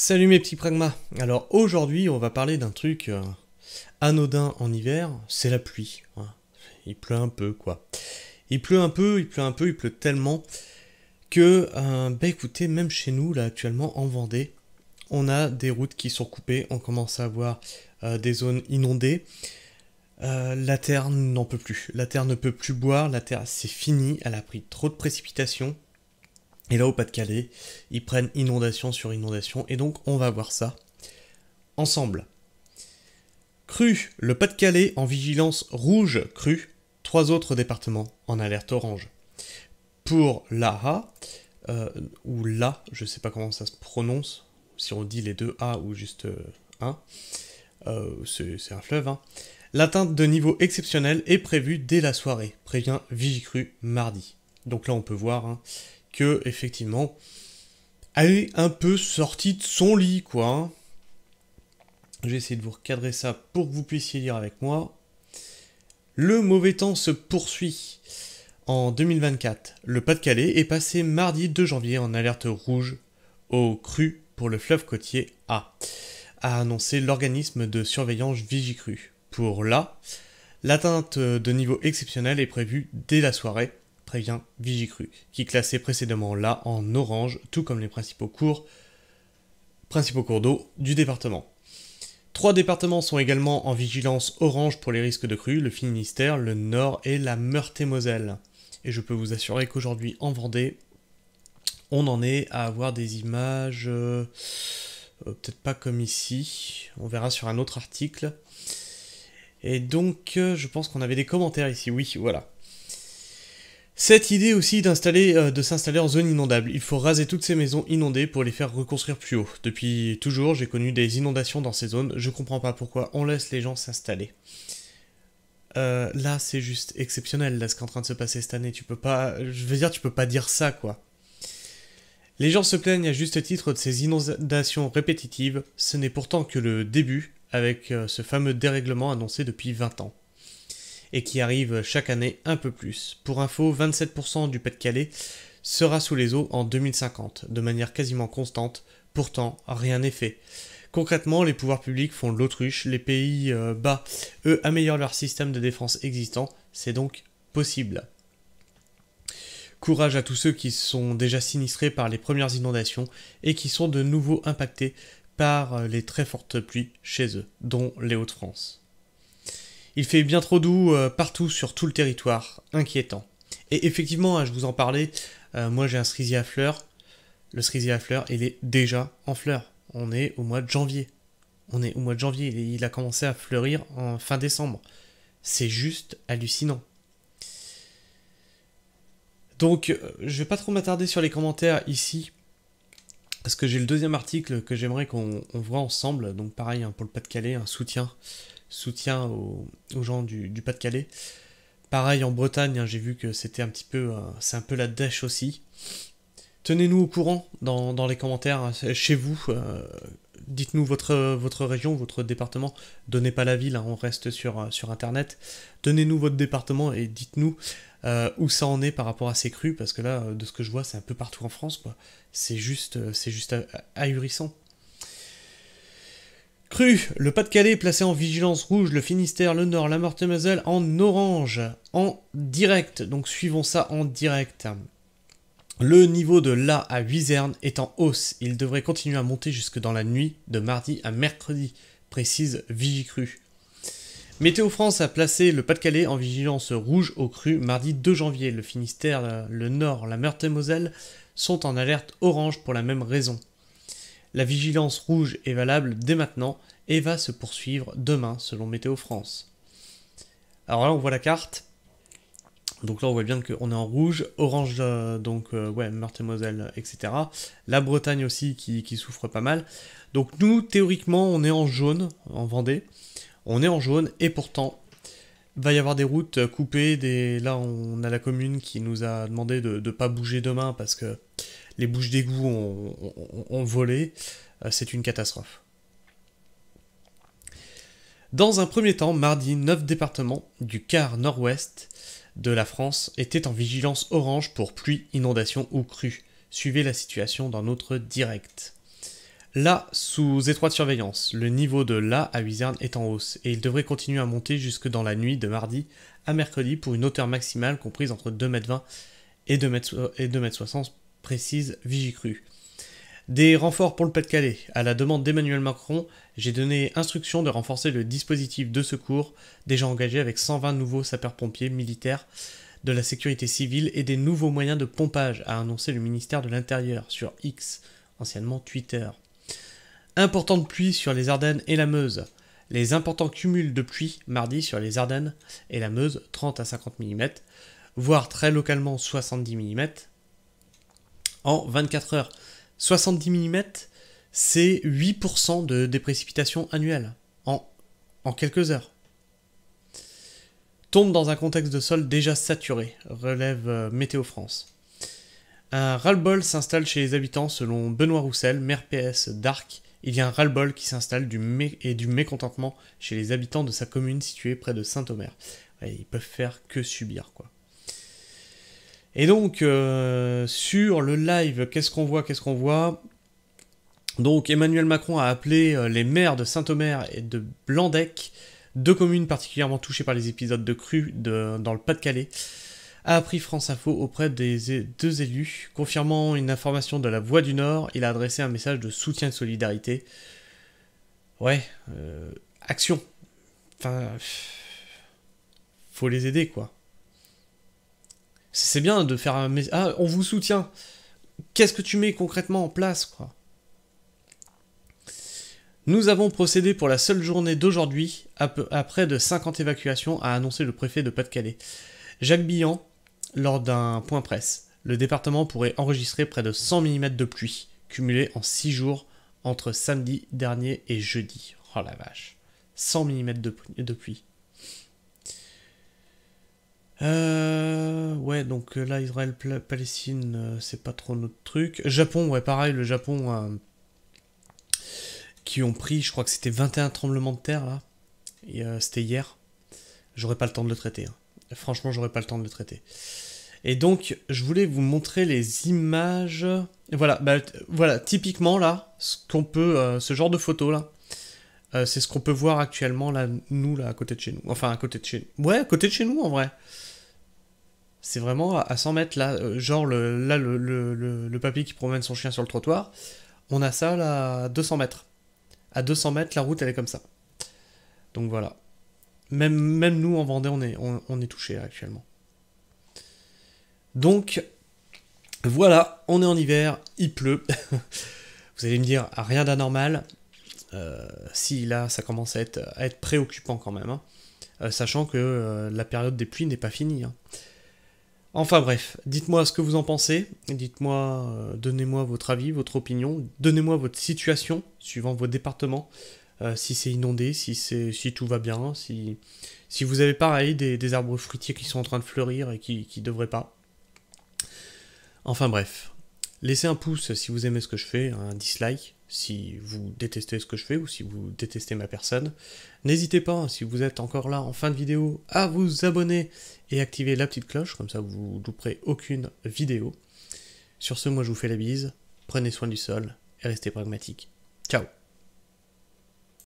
Salut mes petits pragmas Alors aujourd'hui on va parler d'un truc euh, anodin en hiver, c'est la pluie. Hein. Il pleut un peu quoi. Il pleut un peu, il pleut un peu, il pleut tellement que, ben écoutez, même chez nous là actuellement en Vendée, on a des routes qui sont coupées, on commence à avoir euh, des zones inondées. la terre n'en peut plus, la terre ne peut plus boire, la terre c'est fini, elle a pris trop de précipitations, et là, au Pas-de-Calais, ils prennent inondation sur inondation. Et donc, on va voir ça ensemble. Cru, le Pas-de-Calais en vigilance rouge cru, trois autres départements en alerte orange. Pour la, euh, ou LA, je ne sais pas comment ça se prononce, si on dit les deux A ou juste euh, un, euh, c'est un fleuve, hein. l'atteinte de niveau exceptionnel est prévue dès la soirée, prévient Vigicru mardi. Donc là on peut voir, hein, effectivement elle est un peu sortie de son lit quoi. Hein. J'ai essayé de vous recadrer ça pour que vous puissiez lire avec moi. Le mauvais temps se poursuit. En 2024, le Pas-de-Calais est passé mardi 2 janvier en alerte rouge au cru pour le fleuve côtier A, a annoncé l'organisme de surveillance Vigicru. Pour là, l'atteinte de niveau exceptionnel est prévue dès la soirée, prévient Vigicru, qui classait précédemment là en orange, tout comme les principaux cours, principaux cours d'eau du département. Trois départements sont également en vigilance orange pour les risques de crue, le Finistère, le Nord et la Meurthe-et-Moselle. Et je peux vous assurer qu'aujourd'hui en Vendée, on en est à avoir des images, euh, euh, peut-être pas comme ici, on verra sur un autre article. Et donc, euh, je pense qu'on avait des commentaires ici, oui, voilà. Cette idée aussi d'installer, euh, de s'installer en zone inondable. Il faut raser toutes ces maisons inondées pour les faire reconstruire plus haut. Depuis toujours, j'ai connu des inondations dans ces zones. Je comprends pas pourquoi on laisse les gens s'installer. Euh, là, c'est juste exceptionnel, là, ce qui est en train de se passer cette année. Tu peux pas, je veux dire, tu peux pas dire ça, quoi. Les gens se plaignent à juste titre de ces inondations répétitives. Ce n'est pourtant que le début avec euh, ce fameux dérèglement annoncé depuis 20 ans et qui arrive chaque année un peu plus. Pour info, 27% du Pas-de-Calais sera sous les eaux en 2050, de manière quasiment constante, pourtant rien n'est fait. Concrètement, les pouvoirs publics font l'autruche, les pays euh, bas, eux, améliorent leur système de défense existant, c'est donc possible. Courage à tous ceux qui sont déjà sinistrés par les premières inondations et qui sont de nouveau impactés par euh, les très fortes pluies chez eux, dont les Hauts-de-France. Il fait bien trop doux euh, partout sur tout le territoire, inquiétant. Et effectivement, hein, je vous en parlais, euh, moi j'ai un cerisier à fleurs. Le cerisier à fleurs, il est déjà en fleurs. On est au mois de janvier. On est au mois de janvier, il, a commencé à fleurir en fin décembre. C'est juste hallucinant. Donc, euh, je vais pas trop m'attarder sur les commentaires ici, parce que j'ai le deuxième article que j'aimerais qu'on voit ensemble. Donc, pareil, hein, pour le Pas-de-Calais, un soutien soutien aux, gens du, Pas-de-Calais. Pareil en Bretagne, hein, j'ai vu que c'était un petit peu, euh, c'est un peu la dèche aussi. Tenez-nous au courant dans, les commentaires hein, chez vous. Euh, dites-nous votre, région, votre département. Donnez pas la ville, hein, on reste euh, sur, Internet. Donnez-nous votre département et dites-nous où ça en est par rapport à ces crues, parce que là, de ce que je vois, c'est un peu partout en France. C'est juste, c'est juste ahurissant. Cru, le Pas-de-Calais placé en vigilance rouge, le Finistère, le Nord, la Meurthe-et-Moselle en orange, en direct. Donc suivons ça en direct. Le niveau de l'A à Wizerne est en hausse. Il devrait continuer à monter jusque dans la nuit de mardi à mercredi, précise Vigicru. Météo France a placé le Pas-de-Calais en vigilance rouge au cru mardi 2 janvier. Le Finistère, le Nord, la Meurthe-et-Moselle sont en alerte orange pour la même raison. La vigilance rouge est valable dès maintenant et va se poursuivre demain selon Météo France. Alors là on voit la carte. Donc là on voit bien qu'on est en rouge, orange euh, donc euh, ouais, Meurthe et etc. La Bretagne aussi qui, qui, souffre pas mal. Donc nous théoriquement on est en jaune en Vendée. On est en jaune et pourtant va y avoir des routes coupées. Là on a la commune qui nous a demandé de ne pas bouger demain parce que les bouches d'égout ont, volé, euh, c'est une catastrophe. Dans un premier temps, mardi, 9 départements du quart nord-ouest de la France étaient en vigilance orange pour pluie, inondation ou crue. Suivez la situation dans notre direct. Là, sous étroite surveillance, le niveau de l'A à Wizerne est en hausse et il devrait continuer à monter jusque dans la nuit de mardi à mercredi pour une hauteur maximale comprise entre 2,20 m et 2,60 m précise Vigicru. Des renforts pour le Pas-de-Calais. À la demande d'Emmanuel Macron, j'ai donné instruction de renforcer le dispositif de secours déjà engagé avec 120 nouveaux sapeurs-pompiers militaires de la sécurité civile et des nouveaux moyens de pompage, a annoncé le ministère de l'Intérieur sur X, anciennement Twitter. Importante pluie sur les Ardennes et la Meuse. Les importants cumuls de pluie mardi sur les Ardennes et la Meuse, 30 à 50 mm, voire très localement 70 mm, en 24 heures. 70 mm, c'est 8% de, des précipitations annuelles en, en quelques heures. Tombe dans un contexte de sol déjà saturé, relève euh, Météo France. Un ras-le-bol s'installe chez les habitants selon Benoît Roussel, maire PS d'Arc. Il y a un ras-le-bol qui s'installe du et du mécontentement chez les habitants de sa commune située près de Saint-Omer. ils peuvent faire que subir, quoi. Et donc, euh, sur le live, qu'est-ce qu'on voit Qu'est-ce qu'on voit Donc, Emmanuel Macron a appelé euh, les maires de Saint-Omer et de Blandec, deux communes particulièrement touchées par les épisodes de crue dans le Pas-de-Calais, a appris France Info auprès des deux élus. Confirmant une information de la Voix du Nord, il a adressé un message de soutien et de solidarité. Ouais, euh, action. Enfin, faut les aider, quoi. C'est bien de faire un Ah, on vous soutient. Qu'est-ce que tu mets concrètement en place, quoi Nous avons procédé pour la seule journée d'aujourd'hui à, près de 50 évacuations, a annoncé le préfet de Pas-de-Calais. Jacques Billan, lors d'un point presse. Le département pourrait enregistrer près de 100 mm de pluie, cumulée en 6 jours entre samedi dernier et jeudi. Oh la vache. 100 mm de pluie. Euh donc euh, là, Israël-Palestine, euh, c'est pas trop notre truc. Japon, ouais, pareil, le Japon euh, qui ont pris, je crois que c'était 21 tremblements de terre là. Et c'était hier. J'aurais pas le temps de le traiter. Hein. Franchement, j'aurais pas le temps de le traiter. Et donc, je voulais vous montrer les images. Voilà, bah, voilà, typiquement là, ce qu'on peut, ce genre de photo là, c'est ce qu'on peut voir actuellement là, nous là, à côté de chez nous. Enfin, à côté de chez nous. Ouais, à côté de chez nous en vrai c'est vraiment à 100 mètres là, euh, genre le, là le, le, papy qui promène son chien sur le trottoir, on a ça là à 200 mètres. À 200 mètres, la route elle est comme ça. Donc voilà. Même, même nous en Vendée, on est, on, est touché actuellement. Donc voilà, on est en hiver, il pleut. Vous allez me dire, rien d'anormal. Euh, si là, ça commence à être, à être préoccupant quand même. Hein. Euh, sachant que la période des pluies n'est pas finie. Hein. Enfin bref, dites-moi ce que vous en pensez, dites-moi, euh, donnez-moi votre avis, votre opinion, donnez-moi votre situation suivant vos départements, euh, si c'est inondé, si, c'est, si tout va bien, si, si vous avez pareil des, des arbres fruitiers qui sont en train de fleurir et qui ne devraient pas. Enfin bref, Laissez un pouce si vous aimez ce que je fais, un dislike si vous détestez ce que je fais ou si vous détestez ma personne. N'hésitez pas, si vous êtes encore là en fin de vidéo, à vous abonner et activer la petite cloche, comme ça vous ne louperez aucune vidéo. Sur ce, moi je vous fais la bise, prenez soin du sol et restez pragmatique. Ciao